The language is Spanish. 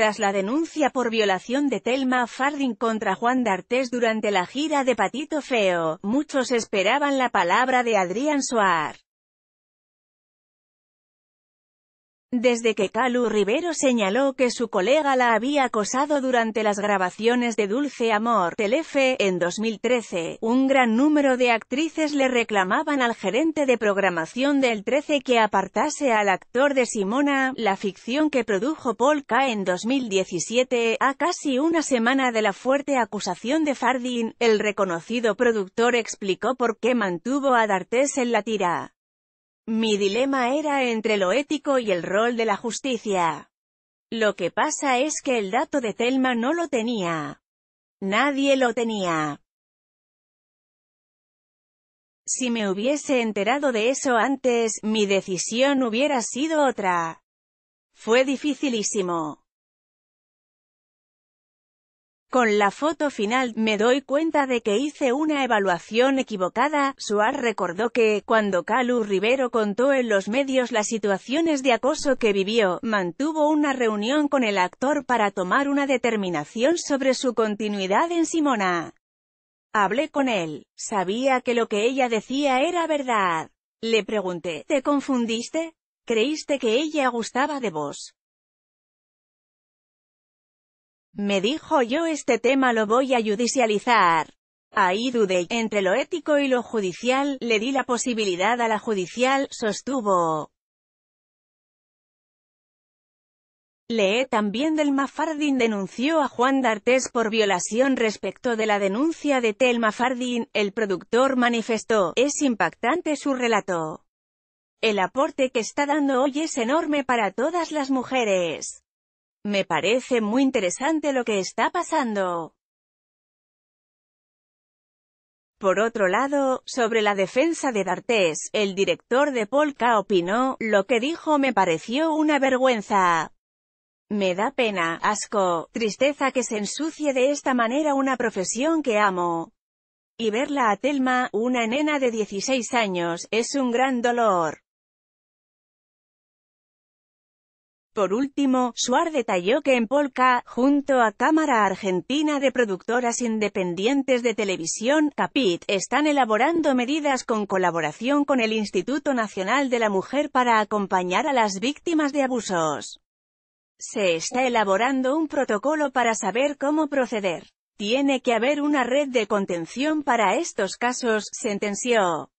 Tras la denuncia por violación de Telma Fardin contra Juan D'Artes durante la gira de Patito Feo, muchos esperaban la palabra de Adrián Suar. Desde que Calu Rivero señaló que su colega la había acosado durante las grabaciones de Dulce Amor, Telefe, en 2013, un gran número de actrices le reclamaban al gerente de programación del 13 que apartase al actor de Simona, la ficción que produjo Polka en 2017, a casi una semana de la fuerte acusación de Fardin, el reconocido productor explicó por qué mantuvo a D'Artes en la tira. Mi dilema era entre lo ético y el rol de la justicia. Lo que pasa es que el dato de Telma no lo tenía. Nadie lo tenía. Si me hubiese enterado de eso antes, mi decisión hubiera sido otra. Fue dificilísimo. Con la foto final, me doy cuenta de que hice una evaluación equivocada, Suar recordó que, cuando Calu Rivero contó en los medios las situaciones de acoso que vivió, mantuvo una reunión con el actor para tomar una determinación sobre su continuidad en Simona. Hablé con él. Sabía que lo que ella decía era verdad. Le pregunté, ¿te confundiste? ¿Creíste que ella gustaba de vos? Me dijo yo este tema lo voy a judicializar. Ahí dudé, entre lo ético y lo judicial, le di la posibilidad a la judicial, sostuvo. Lee también del Mafardín denunció a Juan D'Artes por violación respecto de la denuncia de Telma Fardín. el productor manifestó, es impactante su relato. El aporte que está dando hoy es enorme para todas las mujeres. Me parece muy interesante lo que está pasando. Por otro lado, sobre la defensa de D'Artés, el director de Polka opinó, lo que dijo me pareció una vergüenza. Me da pena, asco, tristeza que se ensucie de esta manera una profesión que amo. Y verla a Telma, una nena de 16 años, es un gran dolor. Por último, Suar detalló que en Polka, junto a Cámara Argentina de Productoras Independientes de Televisión, CAPIT, están elaborando medidas con colaboración con el Instituto Nacional de la Mujer para acompañar a las víctimas de abusos. Se está elaborando un protocolo para saber cómo proceder. Tiene que haber una red de contención para estos casos, sentenció.